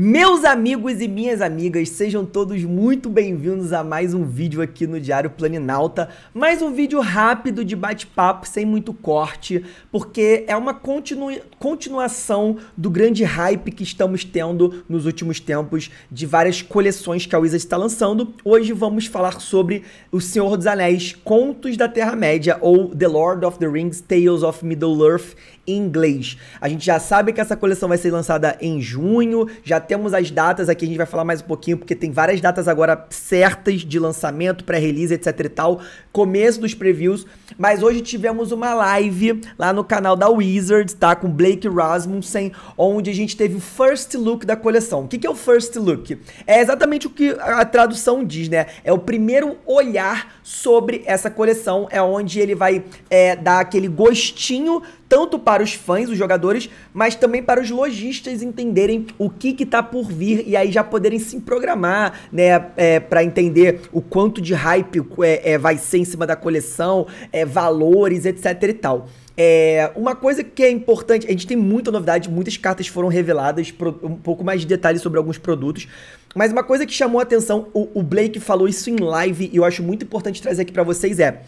Meus amigos e minhas amigas, sejam todos muito bem-vindos a mais um vídeo aqui no Diário Planinalta. Mais um vídeo rápido de bate-papo, sem muito corte, porque é uma continu continuação do grande hype que estamos tendo nos últimos tempos de várias coleções que a Wizard está lançando. Hoje vamos falar sobre O Senhor dos Anéis, Contos da Terra-média ou The Lord of the Rings, Tales of Middle-earth inglês. A gente já sabe que essa coleção vai ser lançada em junho, já temos as datas aqui, a gente vai falar mais um pouquinho, porque tem várias datas agora certas de lançamento, pré-release, etc e tal, começo dos previews, mas hoje tivemos uma live lá no canal da Wizards, tá, com Blake Rasmussen, onde a gente teve o first look da coleção. O que, que é o first look? É exatamente o que a tradução diz, né? É o primeiro olhar sobre essa coleção. É onde ele vai é, dar aquele gostinho, tanto para os fãs, os jogadores, mas também para os lojistas entenderem o que está por vir e aí já poderem se programar, né? É, para entender o quanto de hype é, é, vai ser em cima da coleção, é, valores, etc e tal. É, uma coisa que é importante, a gente tem muita novidade, muitas cartas foram reveladas, um pouco mais de detalhes sobre alguns produtos. Mas uma coisa que chamou a atenção, o, o Blake falou isso em live e eu acho muito importante trazer aqui para vocês é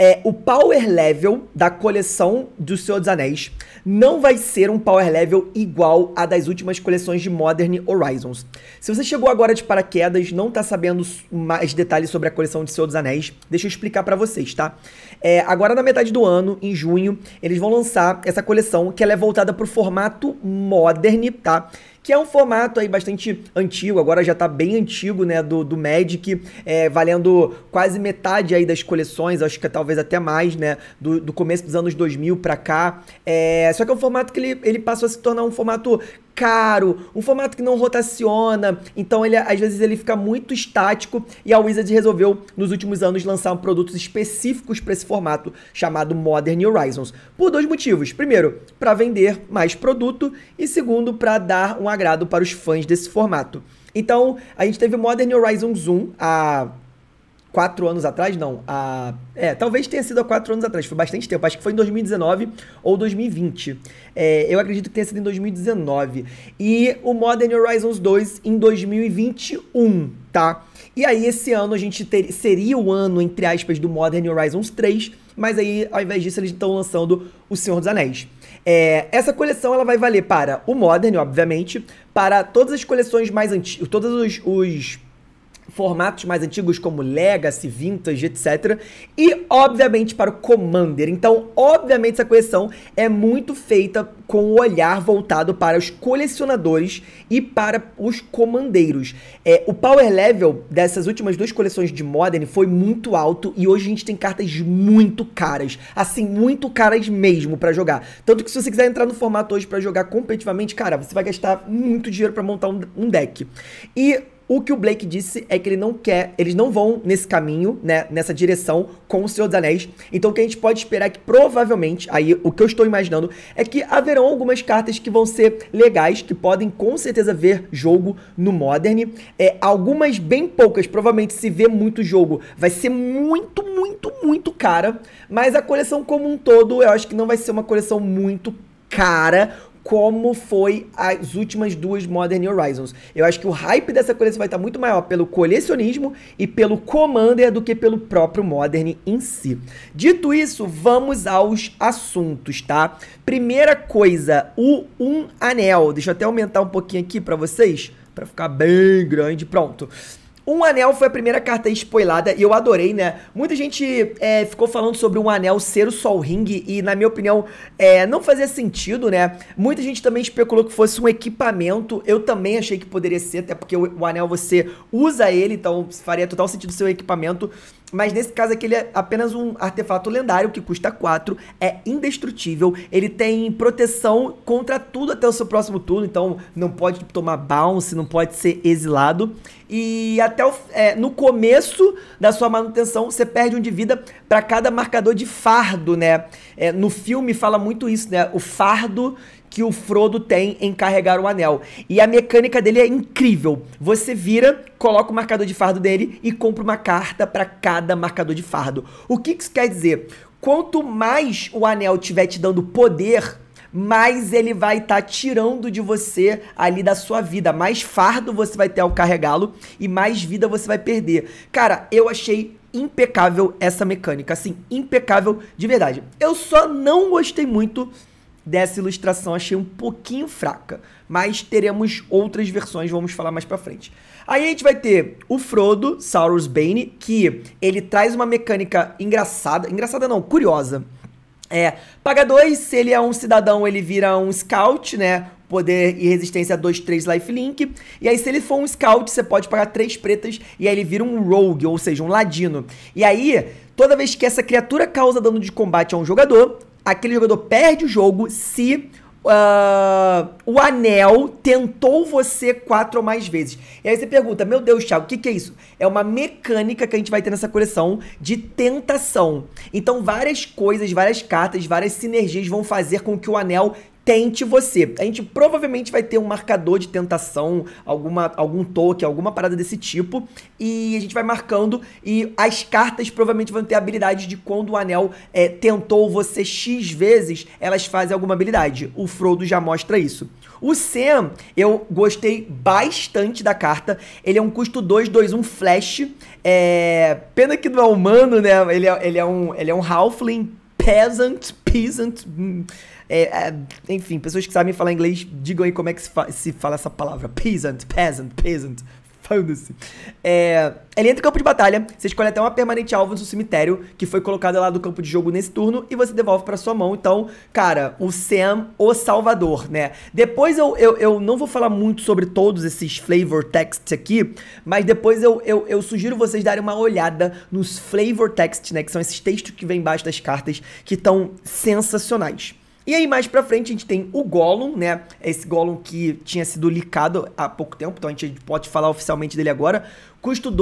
é, o power level da coleção do Senhor dos Anéis não vai ser um power level igual a das últimas coleções de Modern Horizons. Se você chegou agora de paraquedas, não está sabendo mais detalhes sobre a coleção de Senhor dos Anéis, deixa eu explicar para vocês, tá? É, agora na metade do ano, em junho, eles vão lançar essa coleção que ela é voltada para o formato Modern, tá? que é um formato aí bastante antigo, agora já tá bem antigo, né, do, do Magic, é, valendo quase metade aí das coleções, acho que é talvez até mais, né, do, do começo dos anos 2000 para cá. É, só que é um formato que ele, ele passou a se tornar um formato caro, um formato que não rotaciona, então ele às vezes ele fica muito estático e a Wizard resolveu nos últimos anos lançar produtos específicos para esse formato chamado Modern Horizons, por dois motivos. Primeiro, para vender mais produto e segundo, para dar um agrado para os fãs desse formato. Então, a gente teve Modern Horizons 1, a quatro anos atrás, não. A, é, talvez tenha sido há quatro anos atrás, foi bastante tempo. Acho que foi em 2019 ou 2020. É, eu acredito que tenha sido em 2019. E o Modern Horizons 2 em 2021, tá? E aí, esse ano a gente ter, seria o ano, entre aspas, do Modern Horizons 3, mas aí, ao invés disso, eles estão lançando O Senhor dos Anéis. É, essa coleção ela vai valer para o Modern, obviamente, para todas as coleções mais antigas, todos os, os formatos mais antigos como Legacy, Vintage, etc. E, obviamente, para o Commander. Então, obviamente, essa coleção é muito feita com o olhar voltado para os colecionadores e para os comandeiros. É, o power level dessas últimas duas coleções de Modern foi muito alto e hoje a gente tem cartas muito caras. Assim, muito caras mesmo para jogar. Tanto que se você quiser entrar no formato hoje para jogar competitivamente, cara, você vai gastar muito dinheiro para montar um, um deck. E o que o Blake disse é que ele não quer, eles não vão nesse caminho, né, nessa direção com o Senhor dos Anéis. Então o que a gente pode esperar é que provavelmente, aí o que eu estou imaginando é que haverão algumas cartas que vão ser legais, que podem com certeza ver jogo no Modern. É, algumas bem poucas, provavelmente se vê muito jogo, vai ser muito, muito, muito cara, mas a coleção como um todo, eu acho que não vai ser uma coleção muito cara como foi as últimas duas Modern Horizons. Eu acho que o hype dessa coleção vai estar muito maior pelo colecionismo e pelo Commander do que pelo próprio Modern em si. Dito isso, vamos aos assuntos, tá? Primeira coisa, o Um Anel. Deixa eu até aumentar um pouquinho aqui para vocês, para ficar bem grande. Pronto. Um Anel foi a primeira carta spoilada e eu adorei, né? Muita gente é, ficou falando sobre um anel ser o Sol Ring e, na minha opinião, é, não fazia sentido, né? Muita gente também especulou que fosse um equipamento. Eu também achei que poderia ser, até porque o, o anel você usa ele, então faria total sentido ser um equipamento. Mas nesse caso aqui ele é apenas um artefato lendário que custa 4, é indestrutível, ele tem proteção contra tudo até o seu próximo turno, então não pode tomar bounce, não pode ser exilado. E até o, é, no começo da sua manutenção você perde um de vida para cada marcador de fardo, né? É, no filme fala muito isso, né? O fardo que o Frodo tem em carregar o anel. E a mecânica dele é incrível. Você vira, coloca o marcador de fardo dele e compra uma carta para cada marcador de fardo. O que, que isso quer dizer? Quanto mais o anel tiver te dando poder, mais ele vai estar tá tirando de você ali da sua vida. Mais fardo você vai ter ao carregá-lo e mais vida você vai perder. Cara, eu achei impecável essa mecânica, assim, impecável de verdade. Eu só não gostei muito dessa ilustração achei um pouquinho fraca, mas teremos outras versões, vamos falar mais para frente. Aí a gente vai ter o Frodo, Saurus Bane, que ele traz uma mecânica engraçada, engraçada não, curiosa. É, paga dois se ele é um cidadão, ele vira um scout, né? Poder e resistência 2, 3 lifelink. E aí, se ele for um scout, você pode pagar três pretas e aí ele vira um rogue, ou seja, um ladino. E aí, toda vez que essa criatura causa dano de combate a um jogador, aquele jogador perde o jogo se Uh, o anel tentou você quatro ou mais vezes. E aí você pergunta, meu Deus, Thiago, o que, que é isso? É uma mecânica que a gente vai ter nessa coleção de tentação. Então várias coisas, várias cartas, várias sinergias vão fazer com que o anel tente você. A gente provavelmente vai ter um marcador de tentação, alguma, algum token, alguma parada desse tipo, e a gente vai marcando, e as cartas provavelmente vão ter habilidades de quando o anel é, tentou você X vezes, elas fazem alguma habilidade. O Frodo já mostra isso. O Sam, eu gostei bastante da carta. Ele é um custo 2, 2, 1 flash. É... Pena que não é humano, né? Ele é, ele é, um, ele é um halfling peasant, peasant... Hum, é, é, enfim, pessoas que sabem falar inglês, digam aí como é que se, fa se fala essa palavra. Peasant, peasant, peasant. Foda-se. É, ele entra em campo de batalha, você escolhe até uma permanente alvo no cemitério, que foi colocada lá do campo de jogo nesse turno, e você devolve para sua mão. Então, cara, o Sam, o Salvador, né? Depois eu, eu, eu não vou falar muito sobre todos esses flavor texts aqui, mas depois eu, eu, eu sugiro vocês darem uma olhada nos flavor texts, né? Que são esses textos que vem embaixo das cartas, que estão sensacionais. E aí mais pra frente a gente tem o Gollum, né? Esse Gollum que tinha sido licado há pouco tempo, então a gente pode falar oficialmente dele agora. Custo 1.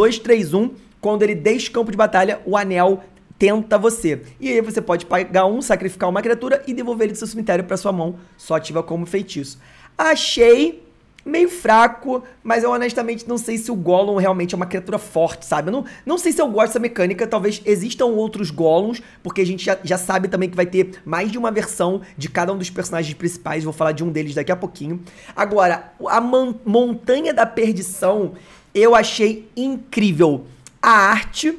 quando ele deixa o campo de batalha, o anel tenta você. E aí você pode pagar um, sacrificar uma criatura e devolver ele do seu cemitério para sua mão, só ativa como feitiço. Achei meio fraco, mas eu honestamente não sei se o Gollum realmente é uma criatura forte, sabe? Eu não, não sei se eu gosto dessa mecânica, talvez existam outros Gollums, porque a gente já, já sabe também que vai ter mais de uma versão de cada um dos personagens principais, vou falar de um deles daqui a pouquinho. Agora, a Montanha da Perdição eu achei incrível. A arte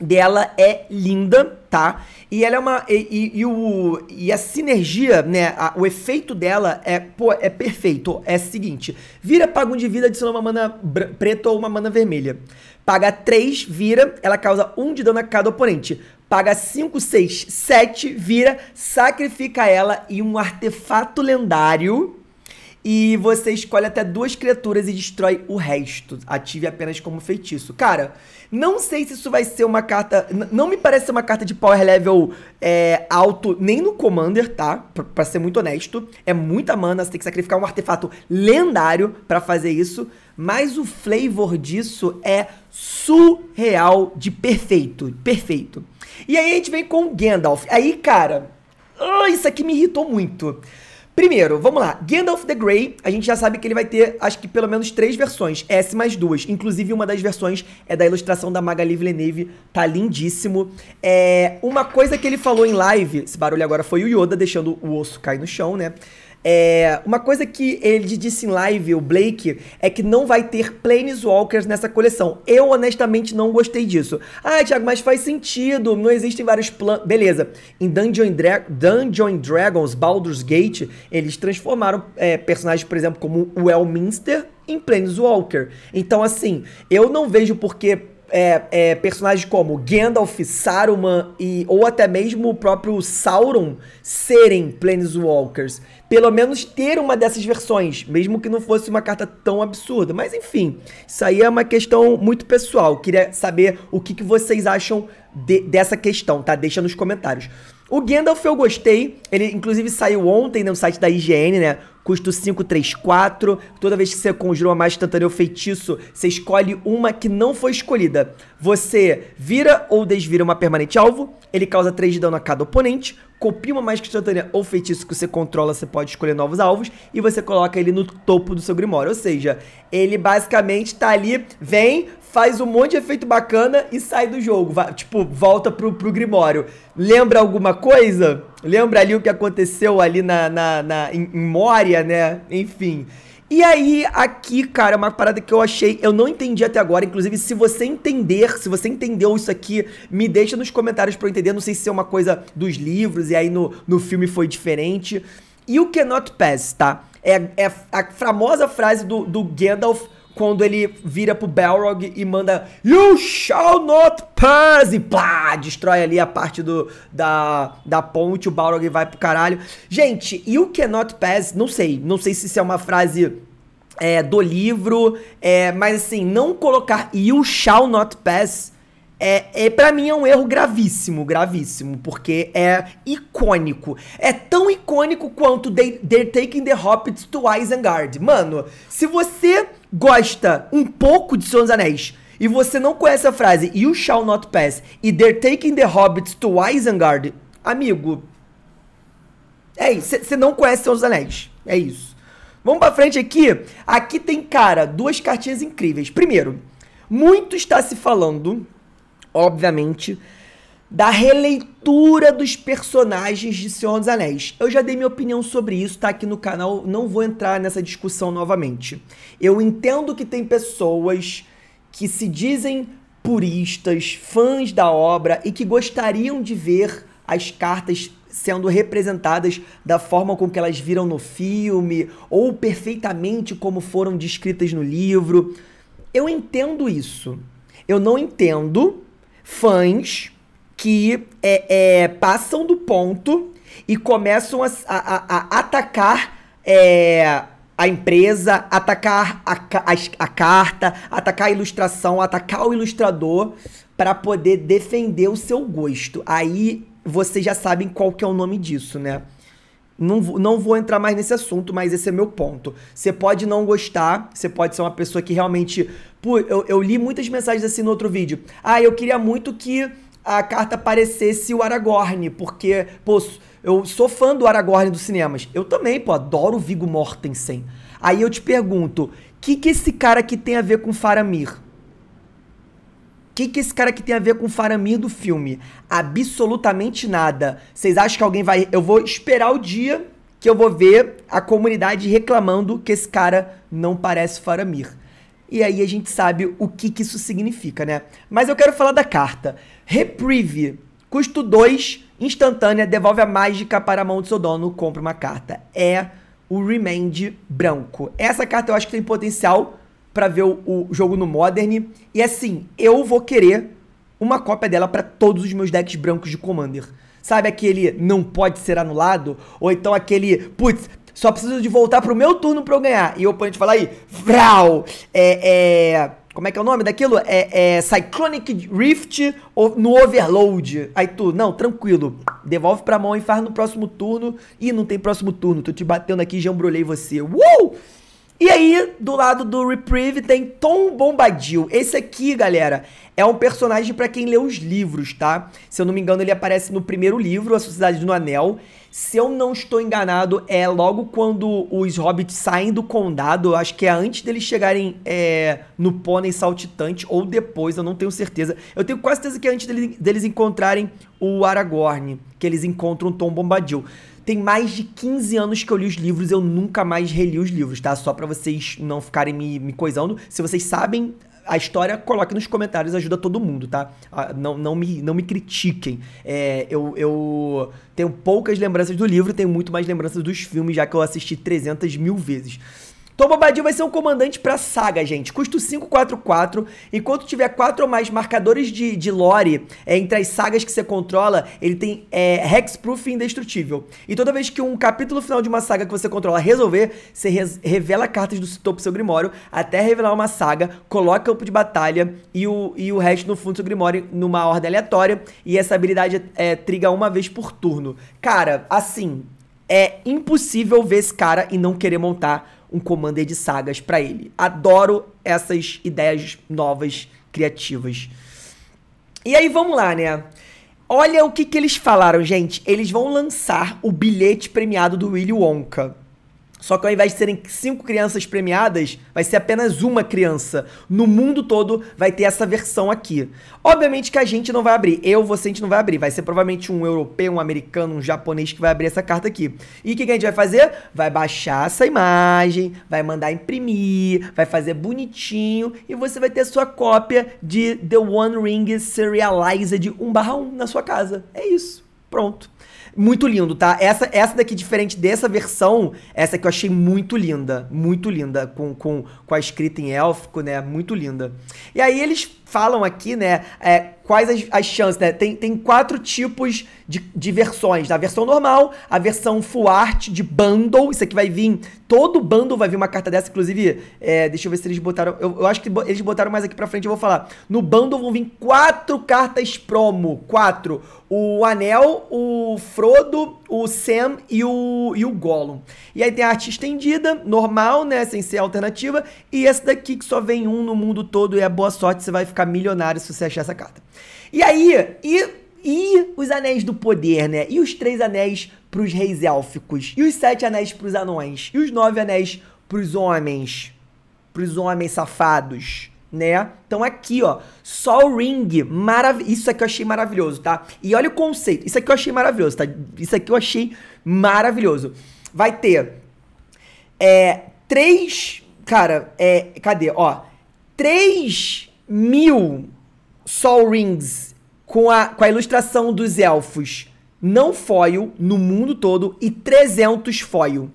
dela é linda, tá? E ela é uma. E, e, e o, e a sinergia, né? A, o efeito dela é, pô, é perfeito. É o seguinte: vira, paga um de vida, adiciona uma mana preta ou uma mana vermelha. Paga 3, vira, ela causa 1 um de dano a cada oponente. Paga 5, 6, 7, vira, sacrifica ela e um artefato lendário e você escolhe até duas criaturas e destrói o resto. Ative apenas como feitiço. Cara, não sei se isso vai ser uma carta. Não me parece ser uma carta de power level é, alto, nem no Commander, tá? Pra, pra ser muito honesto. É muita mana, você tem que sacrificar um artefato lendário para fazer isso. Mas o flavor disso é surreal de perfeito. Perfeito. E aí a gente vem com o Gandalf. Aí, cara. Oh, isso aqui me irritou muito. Primeiro, vamos lá. Gandalf the Grey, a gente já sabe que ele vai ter, acho que pelo menos três versões, S mais duas. Inclusive, uma das versões é da ilustração da Magali Villeneuve, tá lindíssimo. É, uma coisa que ele falou em live, esse barulho agora foi o Yoda deixando o osso cair no chão, né? É, uma coisa que ele disse em live, o Blake, é que não vai ter Planeswalkers nessa coleção. Eu, honestamente, não gostei disso. Ah, Thiago, mas faz sentido, não existem vários planos. Beleza, em Dungeon, Dra Dungeon Dragons, Baldur's Gate, eles transformaram é, personagens, por exemplo, como o Elminster em Planeswalker. Então, assim, eu não vejo porque é, é, personagens como Gandalf, Saruman e ou até mesmo o próprio Sauron serem Planeswalkers. Pelo menos ter uma dessas versões, mesmo que não fosse uma carta tão absurda. Mas enfim, isso aí é uma questão muito pessoal. queria saber o que, que vocês acham de, dessa questão, tá? Deixa nos comentários. O Gandalf eu gostei, ele inclusive saiu ontem no site da IGN, né? custo 534. Toda vez que você conjura uma magia instantânea ou feitiço, você escolhe uma que não foi escolhida. Você vira ou desvira uma permanente alvo, ele causa 3 de dano a cada oponente, copia uma mágica instantânea ou feitiço que você controla, você pode escolher novos alvos e você coloca ele no topo do seu Grimório. Ou seja, ele basicamente tá ali, vem, faz um monte de efeito bacana e sai do jogo. Vai, tipo, volta pro, pro Grimório. Lembra alguma coisa? Lembra ali o que aconteceu ali na, na, na em, em Moria, né? Enfim. E aí, aqui, cara, é uma parada que eu achei, eu não entendi até agora. Inclusive, se você entender, se você entendeu isso aqui, me deixa nos comentários pra eu entender. Não sei se é uma coisa dos livros e aí no, no filme foi diferente. E o cannot pass, tá? É, é a famosa frase do, do Gandalf quando ele vira pro Balrog e manda You shall not pass! E plá, destrói ali a parte do, da, da ponte, o Balrog vai pro caralho. Gente, You cannot pass, não sei, não sei se isso é uma frase... É, do livro, é, mas assim, não colocar You Shall Not Pass é, é para mim é um erro gravíssimo, gravíssimo, porque é icônico. É tão icônico quanto they, They're Taking the Hobbits to Isengard. Mano, se você gosta um pouco de Senhor dos Anéis e você não conhece a frase You shall not pass e they're taking the hobbits to Isengard, amigo, é isso. Você não conhece Senhor dos Anéis. É isso. Vamos pra frente aqui. Aqui tem, cara, duas cartinhas incríveis. Primeiro, muito está se falando, obviamente, da releitura dos personagens de Senhor dos Anéis. Eu já dei minha opinião sobre isso, tá aqui no canal, não vou entrar nessa discussão novamente. Eu entendo que tem pessoas que se dizem puristas, fãs da obra e que gostariam de ver as cartas sendo representadas da forma com que elas viram no filme ou perfeitamente como foram descritas no livro. Eu entendo isso. Eu não entendo fãs que é, é, passam do ponto e começam a, a, a atacar é, a empresa, atacar a, a, a, carta, atacar a ilustração, atacar o ilustrador para poder defender o seu gosto. Aí vocês já sabem qual que é o nome disso, né? Não, não vou entrar mais nesse assunto, mas esse é meu ponto. Você pode não gostar, você pode ser uma pessoa que realmente. Pô, eu, eu li muitas mensagens assim no outro vídeo. Ah, eu queria muito que a carta parecesse o Aragorn, porque, pô, eu sou fã do Aragorn dos cinemas. Eu também, pô, adoro o Vigo Mortensen. Aí eu te pergunto, o que, que esse cara aqui tem a ver com Faramir? O que, que esse cara aqui tem a ver com o Faramir do filme? Absolutamente nada. Vocês acham que alguém vai. Eu vou esperar o dia que eu vou ver a comunidade reclamando que esse cara não parece Faramir. E aí a gente sabe o que, que isso significa, né? Mas eu quero falar da carta. Reprieve, custo 2, instantânea, devolve a mágica para a mão do seu dono, compra uma carta. É o Remand branco. Essa carta eu acho que tem potencial para ver o, o, jogo no Modern. E assim, eu vou querer uma cópia dela para todos os meus decks brancos de Commander. Sabe aquele não pode ser anulado? Ou então aquele, putz, só preciso de voltar pro meu turno pra eu ganhar. E o oponente fala aí, Vral! É, é. Como é que é o nome daquilo? É, é Cyclonic Rift no Overload. Aí tu, não, tranquilo. Devolve pra mão e faz no próximo turno. Ih, não tem próximo turno. Tô te batendo aqui e já embrulhei você. Uh! E aí, do lado do Reprieve tem Tom Bombadil. Esse aqui, galera, é um personagem para quem lê os livros, tá? Se eu não me engano, ele aparece no primeiro livro, A Sociedade do Anel. Se eu não estou enganado, é logo quando os hobbits saem do condado. Acho que é antes deles chegarem é, no pônei saltitante ou depois, eu não tenho certeza. Eu tenho quase certeza que é antes deles, deles encontrarem o Aragorn, que eles encontram Tom Bombadil. Tem mais de 15 anos que eu li os livros, eu nunca mais reli os livros, tá? Só para vocês não ficarem me, me coisando. Se vocês sabem a história, coloque nos comentários, ajuda todo mundo, tá? Ah, não, não, me, não me critiquem. É, eu, eu tenho poucas lembranças do livro, tenho muito mais lembranças dos filmes, já que eu assisti 300 mil vezes. Tom Bombadil vai ser um comandante pra saga, gente. Custo 544. Enquanto tiver quatro ou mais marcadores de, de lore é, entre as sagas que você controla, ele tem é, hexproof e indestrutível. E toda vez que um capítulo final de uma saga que você controla resolver, você revela cartas do topo do seu Grimório até revelar uma saga, coloca campo de batalha e o, e o resto no fundo do seu Grimório numa ordem aleatória. E essa habilidade é, é triga uma vez por turno. Cara, assim, é impossível ver esse cara e não querer montar um Commander de sagas para ele. Adoro essas ideias novas, criativas. E aí vamos lá, né? Olha o que, que eles falaram, gente. Eles vão lançar o bilhete premiado do Willy Wonka. Só que ao invés de serem cinco crianças premiadas, vai ser apenas uma criança. No mundo todo vai ter essa versão aqui. Obviamente que a gente não vai abrir. Eu, você, a gente não vai abrir. Vai ser provavelmente um europeu, um americano, um japonês que vai abrir essa carta aqui. E o que, que a gente vai fazer? Vai baixar essa imagem, vai mandar imprimir, vai fazer bonitinho e você vai ter a sua cópia de The One Ring Serialized 1/1 na sua casa. É isso. Pronto. Muito lindo, tá? Essa, essa daqui, diferente dessa versão, essa que eu achei muito linda. Muito linda. Com, com, com a escrita em élfico, né? Muito linda. E aí eles falam aqui, né? É, quais as, as chances, né? Tem, tem quatro tipos de, de versões. A versão normal, a versão full art de bundle. Isso aqui vai vir. Todo bundle vai vir uma carta dessa. Inclusive, é, deixa eu ver se eles botaram. Eu, eu acho que eles botaram mais aqui pra frente, eu vou falar. No bundle vão vir quatro cartas promo. Quatro. O Anel, o Frodo Frodo, o Sam e o, e o Gollum. E aí tem a arte estendida, normal, né? Sem ser alternativa. E esse daqui que só vem um no mundo todo e é boa sorte, você vai ficar milionário se você achar essa carta. E aí, e, e os Anéis do Poder, né? E os Três Anéis pros Reis Élficos. E os Sete Anéis pros Anões. E os Nove Anéis pros Homens. Pros Homens Safados né? Então aqui, ó, Sol Ring, marav isso aqui eu achei maravilhoso, tá? E olha o conceito, isso aqui eu achei maravilhoso, tá? Isso aqui eu achei maravilhoso. Vai ter é, três, cara, é, cadê? Ó, três mil Sol Rings com a, com a ilustração dos elfos não foil no mundo todo e 300 foil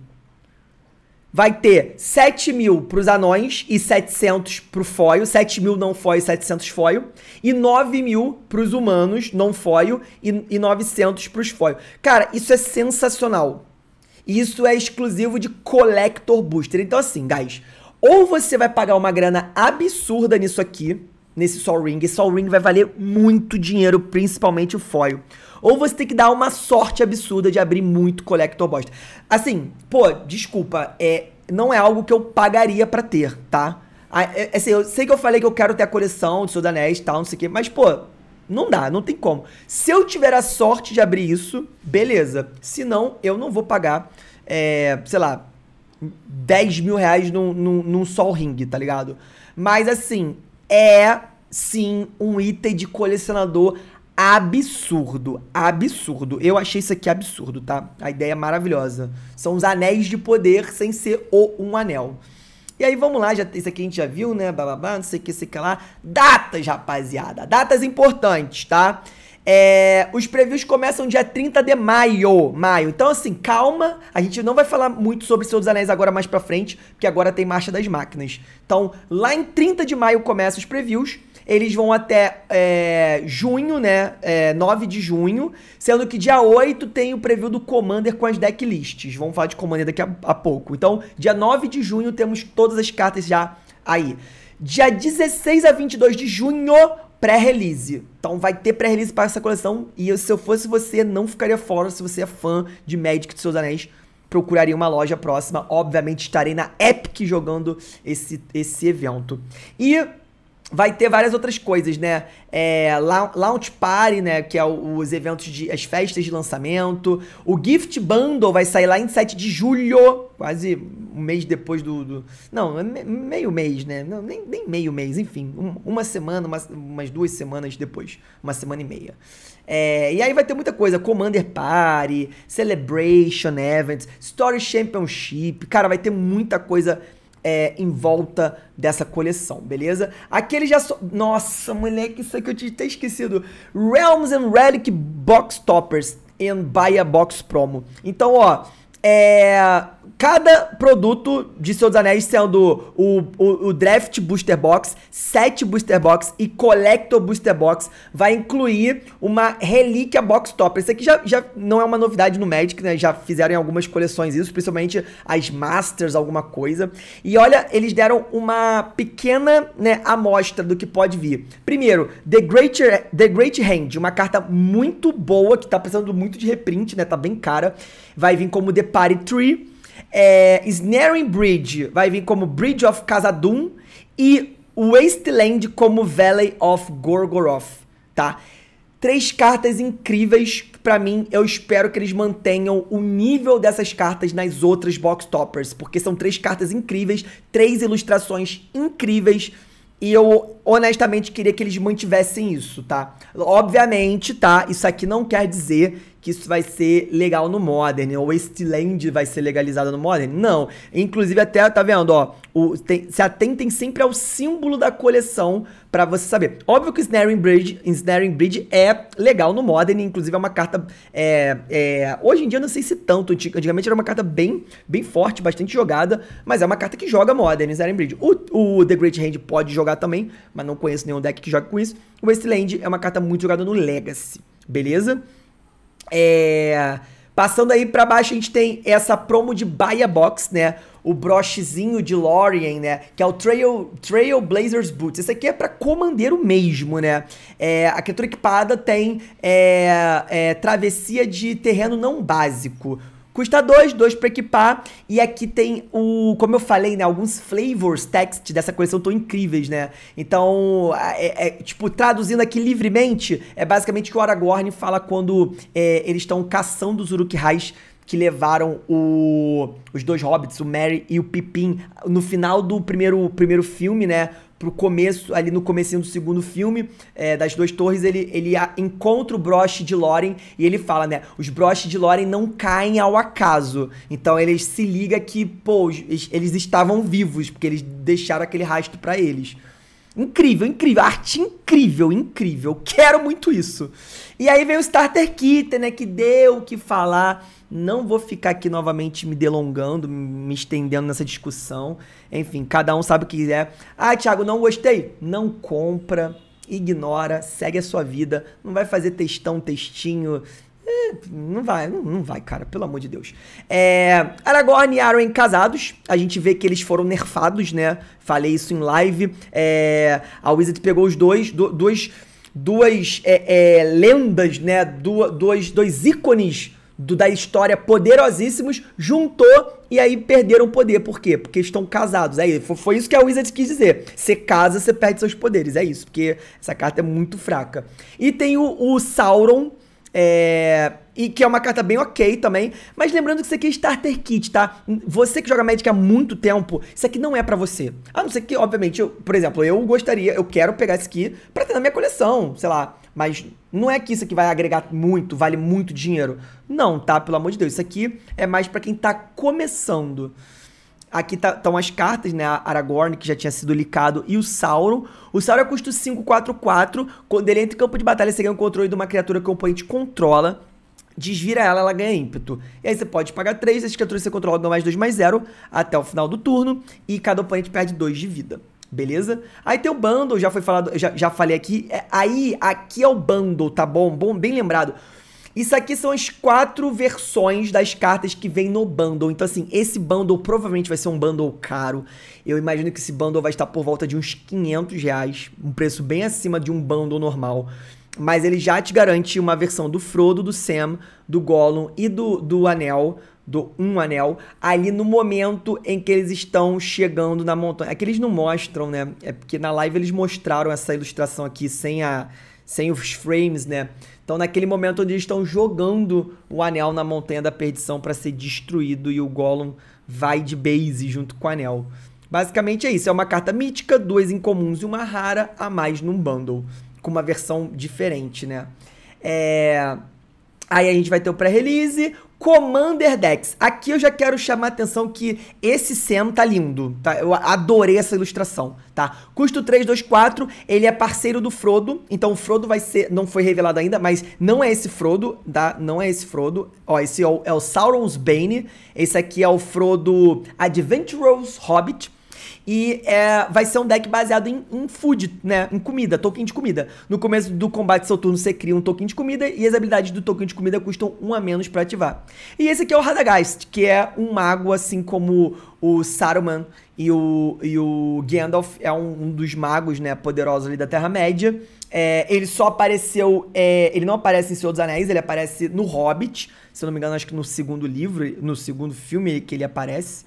vai ter 7 mil para os anões e 700 para o foio, 7 mil não foio e 700 foio, e 9 mil para os humanos não foio e, e 900 para os foio. Cara, isso é sensacional. Isso é exclusivo de Collector Booster. Então assim, guys, ou você vai pagar uma grana absurda nisso aqui, nesse Sol Ring. E Sol Ring vai valer muito dinheiro, principalmente o foil. Ou você tem que dar uma sorte absurda de abrir muito Collector Bosta. Assim, pô, desculpa, é, não é algo que eu pagaria para ter, tá? É, assim, eu sei que eu falei que eu quero ter a coleção de Anéis e tal, não sei o quê, mas, pô, não dá, não tem como. Se eu tiver a sorte de abrir isso, beleza. Se não, eu não vou pagar, é, sei lá, 10 mil reais num, num, num Sol Ring, tá ligado? Mas, assim, é sim um item de colecionador absurdo, absurdo. Eu achei isso aqui absurdo, tá? A ideia é maravilhosa. São os anéis de poder sem ser o um anel. E aí vamos lá, já, isso aqui a gente já viu, né? Bababá, não sei o que, sei o que lá. Datas, rapaziada. Datas importantes, tá? É, os previews começam dia 30 de maio. Maio. Então, assim, calma. A gente não vai falar muito sobre Senhor dos Anéis agora mais pra frente, porque agora tem Marcha das Máquinas. Então, lá em 30 de maio começam os previews. Eles vão até é, junho, né? É, 9 de junho. Sendo que dia 8 tem o preview do Commander com as deck lists. Vamos falar de Commander daqui a, a pouco. Então, dia 9 de junho temos todas as cartas já aí. Dia 16 a 22 de junho, pré-release. Então vai ter pré-release para essa coleção. E se eu fosse você, não ficaria fora se você é fã de Magic dos seus anéis. Procuraria uma loja próxima. Obviamente estarei na Epic jogando esse, esse evento. E vai ter várias outras coisas, né? É, launch Party, né? Que é os eventos de. as festas de lançamento. O Gift Bundle vai sair lá em 7 de julho. Quase um mês depois do. do não, é meio mês, né? Não, nem, nem meio mês, enfim. uma semana, uma, umas duas semanas depois. Uma semana e meia. É, e aí vai ter muita coisa: Commander Party, Celebration Events, Story Championship. Cara, vai ter muita coisa é, em volta dessa coleção, beleza? Aqui ele já... So... Nossa, moleque, isso aqui eu tinha até esquecido. Realms and Relic Box Toppers and Buy a Box Promo. Então, ó, é... Cada produto de Senhor dos Anéis sendo o, o, o, Draft Booster Box, 7 Booster Box e Collector Booster Box vai incluir uma Relíquia Box Topper. Isso aqui já, já não é uma novidade no Magic, né? Já fizeram em algumas coleções isso, principalmente as Masters, alguma coisa. E olha, eles deram uma pequena né, amostra do que pode vir. Primeiro, The Great, The Great Hand, uma carta muito boa, que tá precisando muito de reprint, né? Tá bem cara. Vai vir como The Party Tree é, Snaring Bridge vai vir como Bridge of Casadum e Wasteland como Valley of Gorgoroth, tá? Três cartas incríveis para mim eu espero que eles mantenham o nível dessas cartas nas outras box toppers, porque são três cartas incríveis, três ilustrações incríveis. E eu honestamente queria que eles mantivessem isso, tá? Obviamente, tá? Isso aqui não quer dizer que isso vai ser legal no Modern, né? ou Wasteland vai ser legalizada no Modern. Não. Inclusive, até, tá vendo, ó, o, tem, se atentem sempre ao símbolo da coleção para você saber. Óbvio que Snaring Bridge, Snaring Bridge é legal no Modern, inclusive é uma carta. É, é, hoje em dia eu não sei se tanto, antigamente era uma carta bem, bem forte, bastante jogada, mas é uma carta que joga Modern, né, Snaring Bridge. O, o The Great Hand pode jogar também, mas não conheço nenhum deck que jogue com isso. O Wasteland é uma carta muito jogada no Legacy, beleza? É... Passando aí para baixo, a gente tem essa promo de Baia Box, né? O brochezinho de Lorien, né? Que é o Trail, Trail Blazers Boots. Esse aqui é para comandeiro mesmo, né? É, a criatura equipada tem é, é, travessia de terreno não básico. Custa dois dois para equipar. E aqui tem o, como eu falei, né? Alguns flavors text dessa coleção tão incríveis, né? Então, é, é, tipo, traduzindo aqui livremente, é basicamente o que o Aragorn fala quando é, eles estão caçando os Uruk-hais que levaram o, os dois hobbits, o Merry e o Pippin, no final do primeiro, primeiro filme, né? pro começo, ali no comecinho do segundo filme, é, das duas torres, ele, ele a, encontra o broche de Loren e ele fala, né? Os broches de Loren não caem ao acaso. Então ele se liga que, pô, eles, eles estavam vivos, porque eles deixaram aquele rastro para eles. Incrível, incrível, arte incrível, incrível. Quero muito isso. E aí veio o Starter Kit, né? Que deu o que falar. Não vou ficar aqui novamente me delongando, me estendendo nessa discussão. Enfim, cada um sabe o que quiser. Ah, Thiago, não gostei? Não compra, ignora, segue a sua vida. Não vai fazer textão, textinho, não vai, não, não, vai, cara, pelo amor de Deus. É, Aragorn e Arwen casados. A gente vê que eles foram nerfados, né? Falei isso em live. É, a Wizard pegou os dois, do, dois duas é, é lendas, né? Du, dois, dois ícones do, da história poderosíssimos, juntou e aí perderam poder. Por quê? Porque estão casados. É foi Foi isso que a Wizard quis dizer. Você casa, você perde seus poderes. É isso, porque essa carta é muito fraca. E tem o, o Sauron é, e que é uma carta bem ok também. Mas lembrando que isso aqui é Starter Kit, tá? Você que joga Magic há muito tempo, isso aqui não é pra você. A não ser que, obviamente, eu, por exemplo, eu gostaria, eu quero pegar isso aqui pra ter na minha coleção, sei lá. Mas não é que isso aqui vai agregar muito, vale muito dinheiro. Não, tá? Pelo amor de Deus. Isso aqui é mais pra quem tá começando. Aqui estão tá, as cartas, né? A Aragorn, que já tinha sido licado, e o Sauron. O Sauron é custo 544. Quando ele entra em campo de batalha, você ganha o controle de uma criatura que o oponente controla. Desvira ela, ela ganha ímpeto. E aí você pode pagar 3, as criaturas que você controla ganham mais 2 mais 0 até o final do turno. E cada oponente perde 2 de vida. Beleza? Aí tem o bundle, já foi falado, já, já falei aqui. É, aí, aqui é o bundle, tá bom? Bom, bem lembrado. Isso aqui são as quatro versões das cartas que vem no bundle. Então, assim, esse bundle provavelmente vai ser um bundle caro. Eu imagino que esse bundle vai estar por volta de uns 500 reais, um preço bem acima de um bundle normal. Mas ele já te garante uma versão do Frodo, do Sam, do Gollum e do, do Anel, do Um Anel, ali no momento em que eles estão chegando na montanha. É que eles não mostram, né? É porque na live eles mostraram essa ilustração aqui sem a sem os frames, né? Então, naquele momento onde eles estão jogando o anel na montanha da perdição para ser destruído e o Gollum vai de base junto com o anel. Basicamente é isso, é uma carta mítica, duas incomuns e uma rara a mais num bundle, com uma versão diferente, né? É... Aí a gente vai ter o pré-release, Commander Decks. Aqui eu já quero chamar a atenção que esse Sam tá lindo, tá? Eu adorei essa ilustração, tá? Custo 4, ele é parceiro do Frodo, então o Frodo vai ser, não foi revelado ainda, mas não é esse Frodo, tá? Não é esse Frodo. Ó, esse é o, é o Sauron's Bane, esse aqui é o Frodo Adventurous Hobbit, e é, vai ser um deck baseado em, em, food, né? Em comida, token de comida. No começo do combate seu turno, você cria um token de comida e as habilidades do token de comida custam um a menos para ativar. E esse aqui é o Radagast, que é um mago, assim como o Saruman e o, e o Gandalf, é um, um dos magos, né, poderosos ali da Terra-média. É, ele só apareceu. É, ele não aparece em Senhor dos Anéis, ele aparece no Hobbit. Se eu não me engano, acho que no segundo livro, no segundo filme que ele aparece.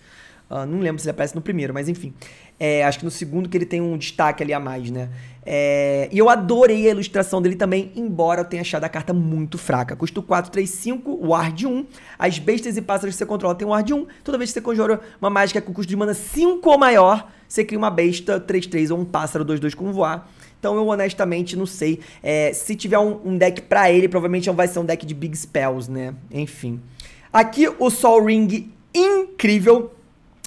Ah, não lembro se ele aparece no primeiro, mas enfim. É, acho que no segundo que ele tem um destaque ali a mais, né? É, e eu adorei a ilustração dele também, embora eu tenha achado a carta muito fraca. Custo 4, 3, 5, o ar de 1. As bestas e pássaros que você controla tem um ar de 1. Toda vez que você conjura uma mágica com custo de mana 5 ou maior, você cria uma besta 3, 3 ou um pássaro 2, 2 com voar. Então eu honestamente não sei. É, se tiver um, um deck para ele, provavelmente vai ser um deck de Big Spells, né? Enfim. Aqui o Sol Ring incrível.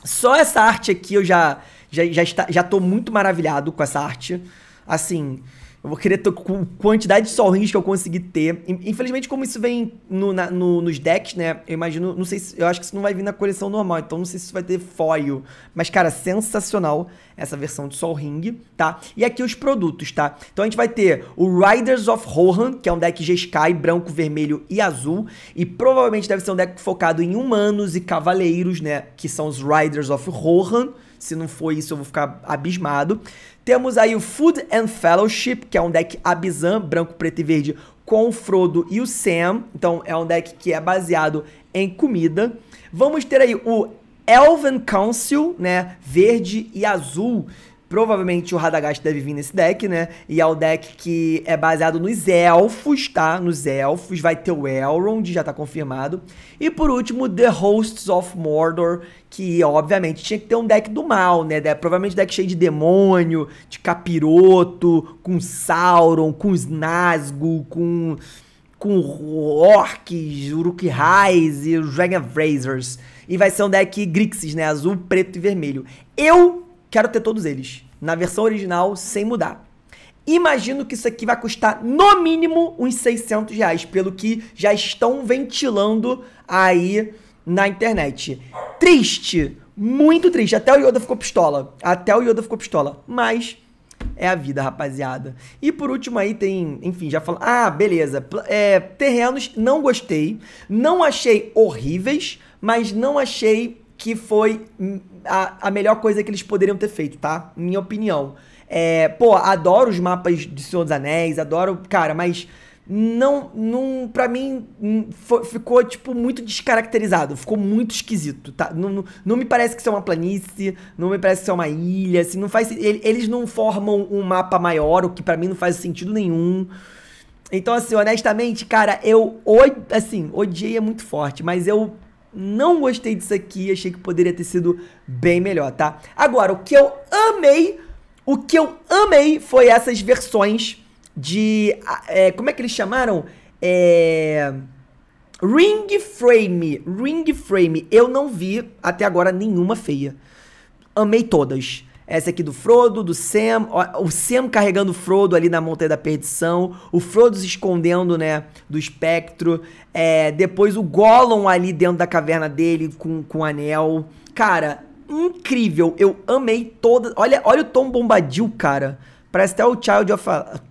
Só essa arte aqui eu já já, já, está, já tô muito maravilhado com essa arte. Assim, eu vou querer com quantidade de sol rings que eu conseguir ter. Infelizmente, como isso vem no, na, no, nos decks, né? Eu imagino, não sei se, Eu acho que isso não vai vir na coleção normal, então não sei se isso vai ter foil. Mas, cara, sensacional essa versão de Sol Ring, tá? E aqui os produtos, tá? Então a gente vai ter o Riders of Rohan, que é um deck G-Sky, branco, vermelho e azul. E provavelmente deve ser um deck focado em humanos e cavaleiros, né? Que são os Riders of Rohan. Se não for isso, eu vou ficar abismado. Temos aí o Food and Fellowship, que é um deck Abizan, branco, preto e verde, com o Frodo e o Sam. Então é um deck que é baseado em comida. Vamos ter aí o Elven Council, né? Verde e azul, Provavelmente o Radagast deve vir nesse deck, né? E é o deck que é baseado nos elfos, tá? Nos elfos. Vai ter o Elrond, já tá confirmado. E por último, The Hosts of Mordor, que obviamente tinha que ter um deck do mal, né? Provavelmente deck cheio de demônio, de capiroto, com Sauron, com Snasgul, com com orcs, uruk-hais e os Dragon Razors. E vai ser um deck Grixis, né? Azul, preto e vermelho. Eu Quero ter todos eles. Na versão original, sem mudar. Imagino que isso aqui vai custar no mínimo uns 600 reais, pelo que já estão ventilando aí na internet. Triste, muito triste. Até o Yoda ficou pistola. Até o Yoda ficou pistola. Mas é a vida, rapaziada. E por último aí tem, enfim, já falou. Ah, beleza. É, terrenos não gostei, não achei horríveis, mas não achei que foi hum, a, a melhor coisa que eles poderiam ter feito, tá? Minha opinião. É, pô, adoro os mapas de Senhor dos Anéis, adoro, cara, mas não, não para mim hum, foi, ficou tipo muito descaracterizado, ficou muito esquisito, tá? Não, não, não, me parece que isso é uma planície, não me parece que isso é uma ilha, assim, não faz eles não formam um mapa maior, o que para mim não faz sentido nenhum. Então assim, honestamente, cara, eu assim, odiei é muito forte, mas eu não gostei disso aqui, achei que poderia ter sido bem melhor, tá? Agora, o que eu amei, o que eu amei foi essas versões de. É, como é que eles chamaram? É. Ring Frame, Ring Frame, eu não vi até agora nenhuma feia. Amei todas. Essa aqui do Frodo, do Sam, o Sam carregando o Frodo ali na Montanha da Perdição, o Frodo se escondendo, né, do espectro, é, depois o Gollum ali dentro da caverna dele com, com o anel. Cara, incrível, eu amei toda. Olha, olha o Tom Bombadil, cara. Parece até o Child of,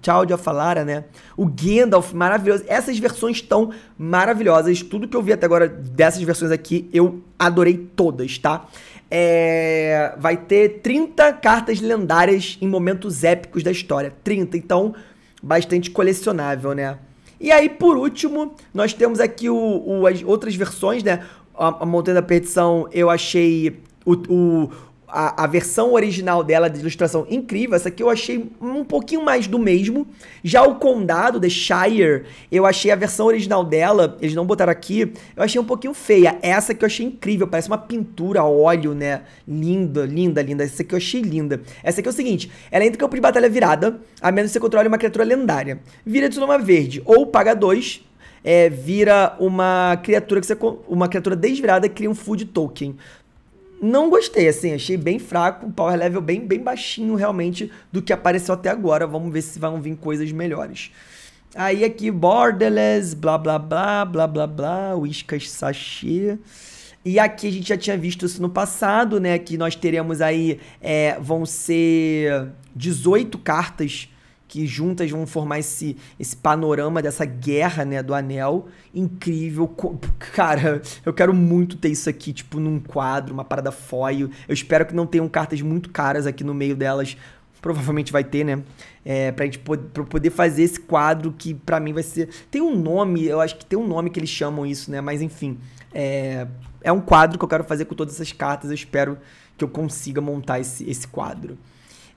Child of Alara, né? O Gandalf, maravilhoso. Essas versões estão maravilhosas. Tudo que eu vi até agora dessas versões aqui, eu adorei todas, tá? é, vai ter 30 cartas lendárias em momentos épicos da história. 30, então bastante colecionável, né? E aí, por último, nós temos aqui o, o as outras versões, né? A, a Montanha da Perdição eu achei o, o, a, a, versão original dela de ilustração incrível. Essa aqui eu achei um pouquinho mais do mesmo. Já o Condado, The Shire, eu achei a versão original dela, eles não botaram aqui, eu achei um pouquinho feia. Essa que eu achei incrível, parece uma pintura a óleo, né? Linda, linda, linda. Essa aqui eu achei linda. Essa aqui é o seguinte, ela entra em campo de batalha virada, a menos que você controle uma criatura lendária. Vira de Tsunoma Verde, ou paga dois é, vira uma criatura que você, uma criatura desvirada cria um food token não gostei, assim, achei bem fraco, um power level bem, bem baixinho realmente do que apareceu até agora. Vamos ver se vão vir coisas melhores. Aí aqui, Borderless, blá blá blá, blá blá blá, Whiskas Sachê. E aqui a gente já tinha visto isso no passado, né? Que nós teremos aí, é, vão ser 18 cartas que juntas vão formar esse, esse panorama dessa guerra, né, do anel. Incrível. Cara, eu quero muito ter isso aqui, tipo, num quadro, uma parada foil. Eu espero que não tenham cartas muito caras aqui no meio delas. Provavelmente vai ter, né? É, pra gente poder, pra poder fazer esse quadro que para mim vai ser. Tem um nome, eu acho que tem um nome que eles chamam isso, né? Mas enfim. É, é um quadro que eu quero fazer com todas essas cartas. Eu espero que eu consiga montar esse, esse quadro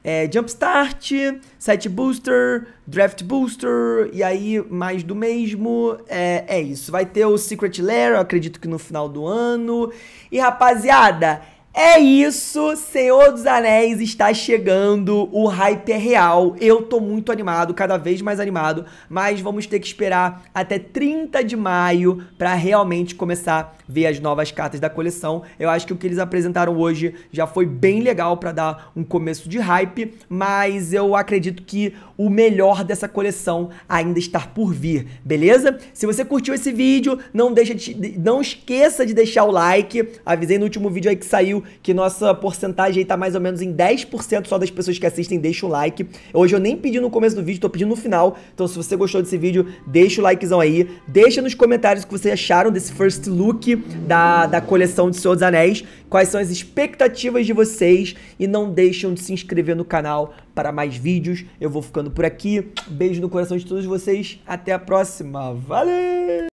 é, Jumpstart, Site Booster, Draft Booster, e aí mais do mesmo. É, é isso. Vai ter o Secret Lair, acredito que no final do ano. E rapaziada, é isso, Senhor dos Anéis está chegando, o hype é real. Eu tô muito animado, cada vez mais animado, mas vamos ter que esperar até 30 de maio para realmente começar a ver as novas cartas da coleção. Eu acho que o que eles apresentaram hoje já foi bem legal para dar um começo de hype, mas eu acredito que o melhor dessa coleção ainda está por vir, beleza? Se você curtiu esse vídeo, não deixa de, não esqueça de deixar o like. Avisei no último vídeo aí que saiu que nossa porcentagem aí tá mais ou menos em 10% só das pessoas que assistem, deixa o like. Hoje eu nem pedi no começo do vídeo, tô pedindo no final. Então se você gostou desse vídeo, deixa o likezão aí. Deixa nos comentários o que vocês acharam desse first look da, da coleção de Senhor dos Anéis, quais são as expectativas de vocês e não deixam de se inscrever no canal para mais vídeos. Eu vou ficando por aqui. Beijo no coração de todos vocês. Até a próxima. Valeu!